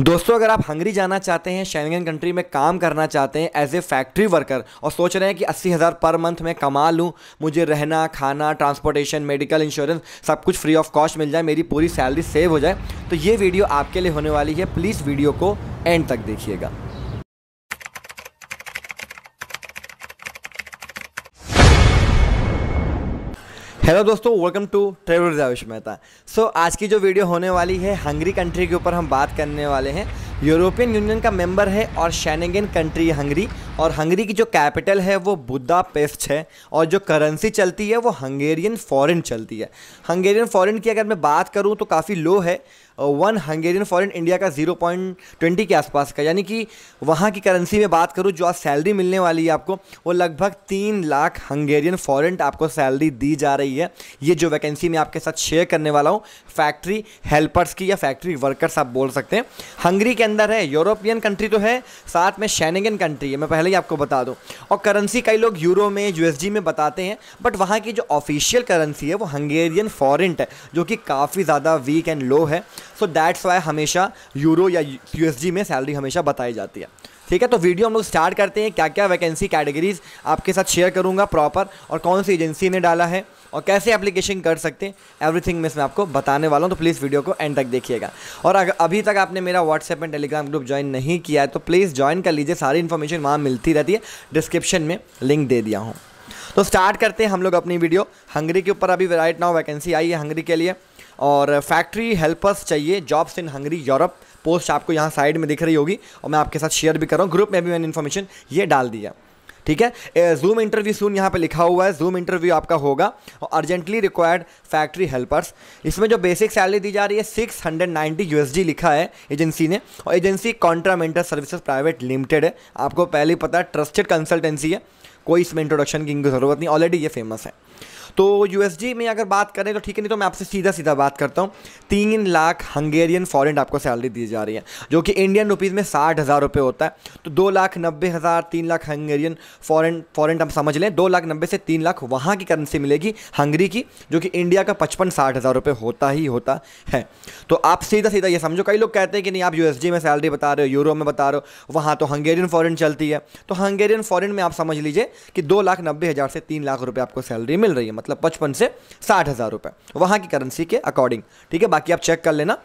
दोस्तों अगर आप हंगरी जाना चाहते हैं शैनगन कंट्री में काम करना चाहते हैं एज ए फैक्ट्री वर्कर और सोच रहे हैं कि अस्सी हज़ार पर मंथ में कमा लूँ मुझे रहना खाना ट्रांसपोर्टेशन मेडिकल इंश्योरेंस सब कुछ फ्री ऑफ कॉस्ट मिल जाए मेरी पूरी सैलरी सेव हो जाए तो ये वीडियो आपके लिए होने वाली है प्लीज़ वीडियो को एंड तक देखिएगा हेलो दोस्तों welcome to travel Ravesh Mehta so आज की जो वीडियो होने वाली है हंगरी कंट्री के ऊपर हम बात करने वाले हैं यूरोपियन यूनियन का मेंबर है और शैनेगन कंट्री हंगरी और हंगरी की जो कैपिटल है वो बुद्धा पेस्ट है और जो करेंसी चलती है वो हंगेरियन फॉरेन चलती है हंगेरियन फॉरेन की अगर मैं बात करूँ तो काफ़ी लो है वन हंगेरियन फॉरन इंडिया का जीरो पॉइंट ट्वेंटी के आसपास का यानी कि वहाँ की करेंसी में बात करूँ जो आज सैलरी मिलने वाली है आपको वो लगभग तीन लाख हंगेरियन फॉरन आपको सैलरी दी जा रही है ये जो वैकेंसी मैं आपके साथ शेयर करने वाला हूँ फैक्ट्री हेल्पर्स की या फैक्ट्री वर्कर्स आप बोल सकते हैं हंगरी के अंदर है यूरोपियन कंट्री तो है साथ में शैनिगन कंट्री है मैं पहले ही आपको बता दूँ और करेंसी कई लोग यूरो में यू में बताते हैं बट वहाँ की जो ऑफिशियल करेंसी है वो हंगेरियन फॉरेंट है जो कि काफ़ी ज़्यादा वीक एंड लो है सो दैट्स वाई हमेशा यूरो या यू में सैलरी हमेशा बताई जाती है ठीक है तो वीडियो हम लोग स्टार्ट करते हैं क्या क्या वैकेंसी कैटेगरीज आपके साथ शेयर करूंगा प्रॉपर और कौन सी एजेंसी ने डाला है और कैसे एप्लीकेशन कर सकते हैं एवरीथिंग मैं इसमें आपको बताने वाला हूँ तो प्लीज़ वीडियो को एंड तक देखिएगा और अगर अभी तक आपने मेरा WhatsApp and Telegram group join नहीं किया है तो प्लीज़ ज्वाइन कर लीजिए सारी इन्फॉर्मेशन वहाँ मिलती रहती है डिस्क्रिप्शन में लिंक दे दिया हूँ तो स्टार्ट करते हैं हम लोग अपनी वीडियो हंगरी के ऊपर अभी राइट नाउ वैकेंसी आई है हंगरी के लिए और फैक्ट्री हेल्पर्स चाहिए jobs in Hungary Europe post आपको यहाँ साइड में दिख रही होगी और मैं आपके साथ शेयर भी कर रहा हूँ ग्रुप में भी मैंने इन्फॉर्मेशन ये डाल दिया ठीक है जूम इंटरव्यू सून यहाँ पे लिखा हुआ है जूम इंटरव्यू आपका होगा और अर्जेंटली रिक्वायर्ड फैक्ट्री हेल्पर्स इसमें जो बेसिक सैलरी दी जा रही है सिक्स हंड्रेड नाइन्टी यूएसडी लिखा है एजेंसी ने और agency Contramentor services private limited है आपको पहले पता है ट्रस्टेड कंसल्टेंसी है कोई इसमें इंट्रोडक्शन की ज़रूरत नहीं ऑलरेडी ये फेमस है तो यूएसडी में अगर बात करें तो ठीक है नहीं तो मैं आपसे सीधा सीधा बात करता हूँ तीन लाख हंगेरियन फॉरन आपको सैलरी दी जा रही है जो कि इंडियन रुपीज़ में साठ हज़ार रुपये होता है तो दो लाख नब्बे हज़ार तीन लाख हंगेरियन फॉरन फॉरन आप समझ लें दो लाख नब्बे से तीन लाख वहाँ की करेंसी मिलेगी हंगरी की जो कि इंडिया का पचपन साठ हज़ार रुपये होता ही होता है तो आप सीधा सीधा ये समझो कई लोग कहते हैं कि नहीं आप यूएसडी में सैलरी बता रहे हो यूरो में बता रहे हो वहाँ तो हंगेरियन फॉरन चलती है तो हंगेरियन फॉरन में आप समझ लीजिए कि दो लाख नब्बे हज़ार से तीन लाख रुपये आपको सैलरी मिल रही है मतलब मतलब पचपन से साठ हज़ार रुपये वहाँ की करेंसी के अकॉर्डिंग ठीक है बाकी आप चेक कर लेना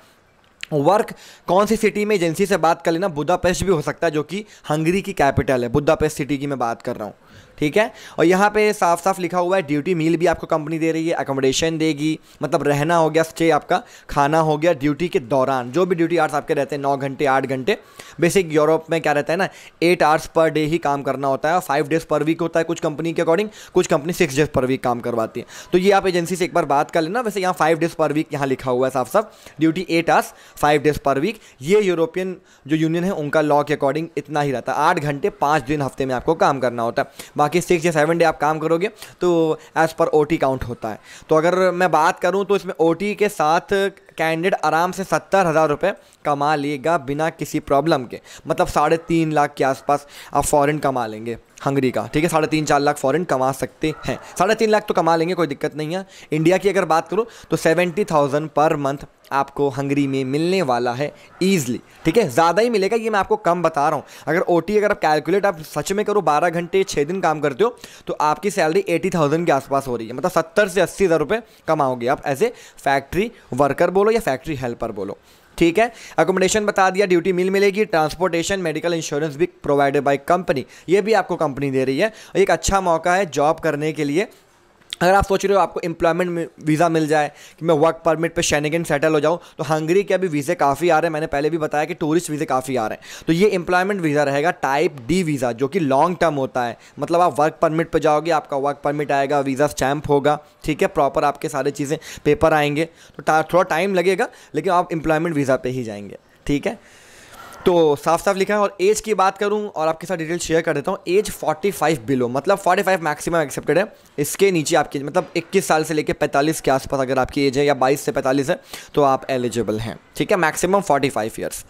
वर्क कौन सी सिटी में एजेंसी से बात कर लेना बुद्धापेस्ट भी हो सकता है जो कि हंगरी की कैपिटल है बुद्धापेस्ट सिटी की मैं बात कर रहा हूँ ठीक है और यहाँ पे साफ साफ लिखा हुआ है ड्यूटी मील भी आपको कंपनी दे रही है अकोमोडेशन देगी मतलब रहना हो गया स्टे आपका खाना हो गया ड्यूटी के दौरान जो भी ड्यूटी आवर्स आपके रहते हैं नौ घंटे आठ घंटे बेसिक यूरोप में क्या रहता है ना एट आवर्स पर डे ही काम करना होता है और फाइव डेज पर वीक होता है कुछ कंपनी के अकॉर्डिंग कुछ company six days per week काम करवाती है तो ये आप एजेंसी से एक बार बात कर लेना वैसे यहाँ फाइव डेज पर वीक यहाँ लिखा हुआ है साफ साफ duty eight hours five days per week ये यूरोपियन जो यूनियन है उनका लॉ के अकॉर्डिंग इतना ही रहता है आठ घंटे पाँच दिन हफ्ते में आपको काम करना होता है बाकी सिक्स या सेवन डे आप काम करोगे तो एज़ पर ओ काउंट होता है तो अगर मैं बात करूँ तो इसमें ओ के साथ कैंडिडेट आराम से सत्तर हज़ार रुपये कमा लेगा बिना किसी प्रॉब्लम के मतलब साढ़े तीन लाख के आसपास आप फॉरेन कमा लेंगे हंगरी का ठीक है साढ़े तीन चार लाख फॉरेन कमा सकते हैं साढ़े तीन लाख तो कमा लेंगे कोई दिक्कत नहीं है इंडिया की अगर बात करो तो सेवेंटी थाउजेंड पर मंथ आपको हंगरी में मिलने वाला है ईजिली ठीक है ज़्यादा ही मिलेगा ये मैं आपको कम बता रहा हूँ अगर ओ अगर आप कैलकुलेट आप सच में करो बारह घंटे छः दिन काम करते हो तो आपकी सैलरी एटी थाउजेंड के आसपास हो रही है मतलब सत्तर से अस्सी हज़ार रुपये कमाओगे आप एज ए फैक्ट्री वर्कर बोलो या फैक्ट्री हेल्पर बोलो ठीक है अकोमोडेशन बता दिया ड्यूटी मिल मिलेगी ट्रांसपोर्टेशन मेडिकल इंश्योरेंस भी प्रोवाइडेड बाई कंपनी ये भी आपको कंपनी दे रही है एक अच्छा मौका है जॉब करने के लिए अगर आप सोच रहे हो आपको एम्प्लॉयमेंट वीज़ा मिल जाए कि मैं वर्क परमिट पे शैनिगन सेटल हो जाऊँ तो हंगरी के अभी वीज़े काफ़ी आ रहे हैं मैंने पहले भी बताया कि टूरिस्ट वीज़े काफ़ी आ रहे हैं तो ये एम्प्लॉयमेंट वीज़ा रहेगा टाइप डी वीज़ा जो कि लॉन्ग टर्म होता है मतलब आप वर्क परमिट पर जाओगे आपका वर्क परमिट आएगा वीज़ा स्टैम्प होगा ठीक है प्रॉपर आपके सारे चीज़ें पेपर आएंगे तो थोड़ा टाइम लगेगा लेकिन आप एम्प्लॉयमेंट वीज़ा पर ही जाएंगे ठीक है तो साफ साफ लिखा है और एज की बात करूँ और आपके साथ डिटेल शेयर कर देता हूँ एज 45 बिलो मतलब 45 मैक्सिमम एक्सेप्टेड है इसके नीचे आपकी मतलब 21 साल से लेकर 45 के आसपास अगर आपकी एज है या 22 से 45 है तो आप एलिजिबल हैं ठीक है मैक्सिमम 45 फाइव ईयर्स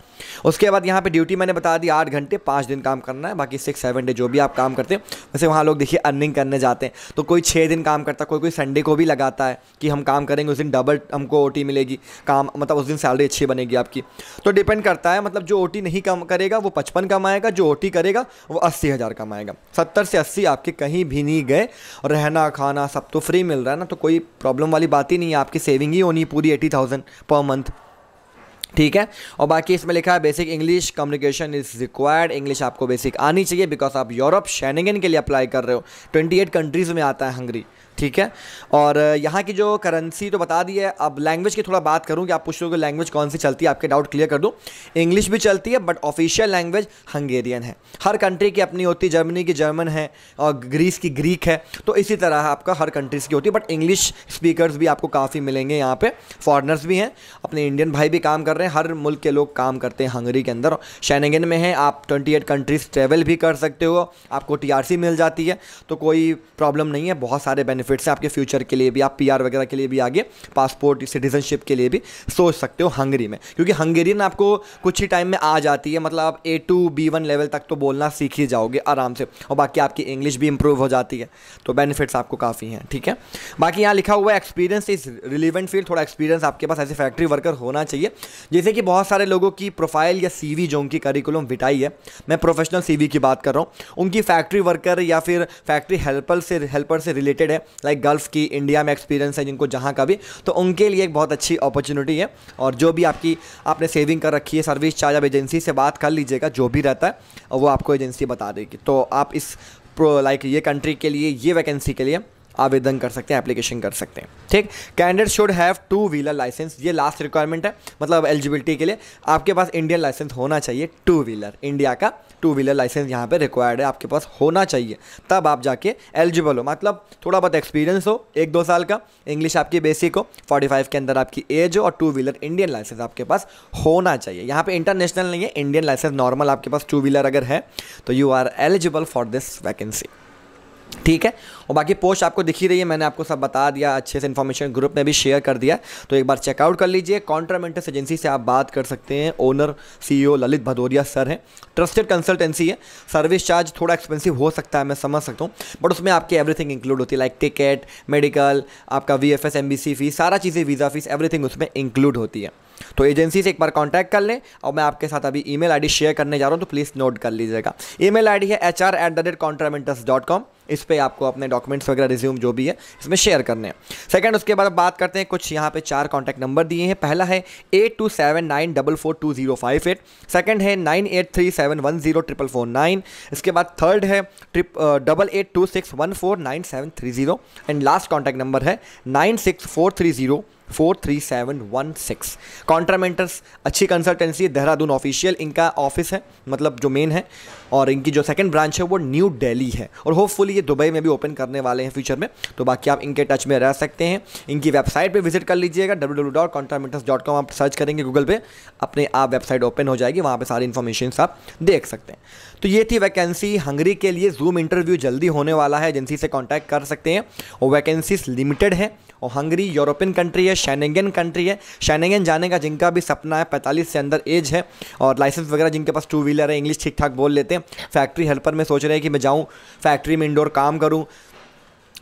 उसके बाद यहाँ पे ड्यूटी मैंने बता दी आठ घंटे पाँच दिन काम करना है बाकी सिक्स सेवन डे जो भी आप काम करते हैं वैसे वहाँ लोग देखिए अर्निंग करने जाते हैं तो कोई छः दिन काम करता है कोई कोई संडे को भी लगाता है कि हम काम करेंगे उस दिन डबल हमको ओ मिलेगी काम मतलब उस दिन सैलरी अच्छी बनेगी आपकी तो डिपेंड करता है मतलब जो ओ ओटी नहीं कम करेगा वो पचपन कमाएगा जो ओटी करेगा वो अस्सी हज़ार कमाएगा सत्तर से अस्सी आपके कहीं भी नहीं गए रहना खाना सब तो फ्री मिल रहा है ना तो कोई प्रॉब्लम वाली बात ही नहीं है आपकी सेविंग ही होनी पूरी एटी थाउजेंड पर मंथ ठीक है और बाकी इसमें लिखा है basic English communication is required English आपको बेसिक आनी चाहिए बिकॉज आप यूरोप शैनिगन के लिए अप्लाई कर रहे हो 28 कंट्रीज़ में आता है हंगरी ठीक है और यहाँ की जो करेंसी तो बता दी है अब लैंग्वेज की थोड़ा बात करूँ कि आप पूछ लो कि लैंग्वेज कौन सी चलती है आपके डाउट क्लियर कर दूँ इंग्लिश भी चलती है बट ऑफिशियल लैंग्वेज हंगेरियन है हर कंट्री की अपनी होती है जर्मनी की जर्मन है और ग्रीस की ग्रीक है तो इसी तरह आपका हर कंट्रीज़ की होती है बट इंग्लिश स्पीकर भी आपको काफ़ी मिलेंगे यहाँ पर फॉरनर्स भी हैं अपने इंडियन भाई भी काम कर रहे हैं हर मुल्क के लोग काम करते हैं हंगरी के अंदर शैनगिन में है आप ट्वेंटी कंट्रीज़ ट्रैवल भी कर सकते हो आपको टी मिल जाती है तो कोई प्रॉब्लम नहीं है बहुत सारे बेनिफिट बेनिफिट्स हैं आपके फ्यूचर के लिए भी आप पीआर वगैरह के लिए भी आगे पासपोर्ट सिटीजनशिप के लिए भी सोच सकते हो हंगरी में क्योंकि हंगेरियन आपको कुछ ही टाइम में आ जाती है मतलब आप A two B one level तक तो बोलना सीख ही जाओगे आराम से और बाकी आपकी इंग्लिश भी इंप्रूव हो जाती है तो बेनिफिट्स आपको काफ़ी हैं ठीक है बाकी यहाँ लिखा हुआ एक्सपीरियंस इज रिलीवेंट फील्ड थोड़ा एक्सपीरियंस आपके पास ऐसे फैक्ट्री वर्कर होना चाहिए जैसे कि बहुत सारे लोगों की प्रोफाइल या सी वी जो उनकी करिकुलम विटाई है मैं प्रोफेशनल वी की बात कर रहा हूँ उनकी फैक्ट्री वर्कर या फिर फैक्ट्री हेल्पर से हेल्पर से रिलेटेड है लाइक गल्फ़ की इंडिया में एक्सपीरियंस है जिनको जहाँ का भी तो उनके लिए एक बहुत अच्छी अपॉर्चुनिटी है और जो भी आपकी आपने सेविंग कर रखी है सर्विस चार्ज आप एजेंसी से बात कर लीजिएगा जो भी रहता है वो आपको एजेंसी बता देगी तो आप इस प्रो लाइक ये कंट्री के लिए ये वैकेंसी के लिए आवेदन कर सकते हैं एप्लीकेशन कर सकते हैं ठीक candidate should have two wheeler license ये लास्ट रिक्वायरमेंट है मतलब एलिजिबिलिटी के लिए आपके पास इंडियन लाइसेंस होना चाहिए टू व्हीलर इंडिया का टू व्हीलर लाइसेंस यहाँ पे रिक्वायर्ड है आपके पास होना चाहिए तब आप जाके एलिजिबल हो मतलब थोड़ा बहुत एक्सपीरियंस हो एक दो साल का इंग्लिश आपकी बेसिक हो 45 के अंदर आपकी एज हो और टू व्हीलर इंडियन लाइसेंस आपके पास होना चाहिए यहाँ पर इंटरनेशनल नहीं है इंडियन लाइसेंस नॉर्मल आपके पास टू व्हीलर अगर है तो you are eligible for this vacancy ठीक है और बाकी पोस्ट आपको दिखी रही है मैंने आपको सब बता दिया अच्छे से इन्फॉर्मेशन ग्रुप में भी शेयर कर दिया तो एक बार चेकआउट कर लीजिए कॉन्ट्रामेंटस एजेंसी से आप बात कर सकते हैं owner CEO Lalit Bhadauria sir हैं ट्रस्टेड कंसल्टेंसी है सर्विस चार्ज थोड़ा एक्सपेंसिव हो सकता है मैं समझ सकता हूँ बट उसमें आपकी एवरीथिंग इंक्लूड होती है लाइक टिकट मेडिकल आपका वी एफ फीस सारा चीज़ें वीज़ा फीस एवरीथिंग उसमें इंक्लूड होती है तो एजेंसी से एक बार कॉन्टैक्ट कर लें और मैं आपके साथ अभी ईमेल आईडी शेयर करने जा रहा हूँ तो प्लीज़ नोट कर लीजिएगा ईमेल आईडी है H R at the rate dot com इस पर आपको अपने डॉक्यूमेंट्स वगैरह रिज्यूम जो भी है इसमें शेयर करने हैं सेकंड उसके बाद बात करते हैं कुछ यहाँ पे चार कॉन्टैक्ट नंबर दिए हैं पहला है eight two seven nine double four two zero five eight second है nine eight three seven one zero triple four nine इसके बाद थर्ड है triple double eight two six one four nine seven three zero and last contact number है nine six four three zero four three seven one six Contramentors अच्छी consultancy है Dehradun official इनका office है मतलब जो मेन है और इनकी जो सेकंड ब्रांच है वो न्यू दिल्ली है और होपफुली ये दुबई में भी ओपन करने वाले हैं फ्यूचर में तो बाकी आप इनके टच में रह सकते हैं इनकी वेबसाइट पर विजिट कर लीजिएगा डब्ल्यू आप सर्च करेंगे गूगल पे अपने आप वेबसाइट ओपन हो जाएगी वहाँ पर सारी इन्फॉर्मेशन आप देख सकते हैं तो ये थी वैकेंसी हंगरी के लिए जूम इंटरव्यू जल्दी होने वाला है एजेंसी से कॉन्टैक्ट कर सकते हैं और वैकेंसीज लिमिटेड है और हंगरी यूरोपियन कंट्री है शैनिंगन कंट्री है शैनिंगन जाने का जिनका भी सपना है पैंतालीस से अंदर एज है और लाइसेंस वगैरह जिनके पास टू व्हीलर है इंग्लिश ठीक ठाक बोल लेते हैं फैक्ट्री हेल्पर में सोच रहे हैं कि मैं जाऊँ फैक्ट्री में इंडोर काम करूँ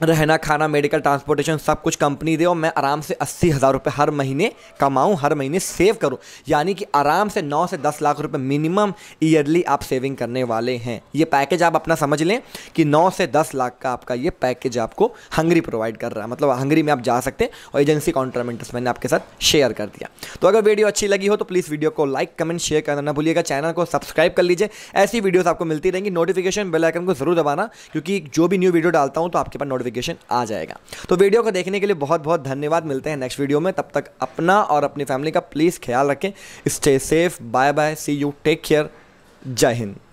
रहना खाना मेडिकल ट्रांसपोर्टेशन सब कुछ कंपनी दे और मैं आराम से अस्सी हज़ार रुपये हर महीने कमाऊं हर महीने सेव करूं यानी कि आराम से नौ से दस लाख रुपए मिनिमम ईयरली आप सेविंग करने वाले हैं ये पैकेज आप अपना समझ लें कि नौ से दस लाख का आपका ये पैकेज आपको हंगरी प्रोवाइड कर रहा है मतलब हंगरी में आप जा सकते हैं और एजेंसी काउंटरमेंटर्स मैंने आपके साथ शेयर कर दिया तो अगर वीडियो अच्छी लगी हो तो प्लीज़ वीडियो को लाइक कमेंट शेयर करना ना भूलिएगा चैनल को सब्सक्राइब कर लीजिए ऐसी वीडियोज़ आपको मिलती रहेंगी नोटिफिकेशन बेलाइकन को जरूर दबाना क्योंकि जो भी न्यू वीडियो डालता हूँ तो आपके पास नोटिफिक नोटिफिकेशन आ जाएगा तो वीडियो को देखने के लिए बहुत बहुत धन्यवाद मिलते हैं नेक्स्ट वीडियो में तब तक अपना और अपनी फैमिली का प्लीज़ ख्याल रखें stay safe bye bye see you take care जय हिंद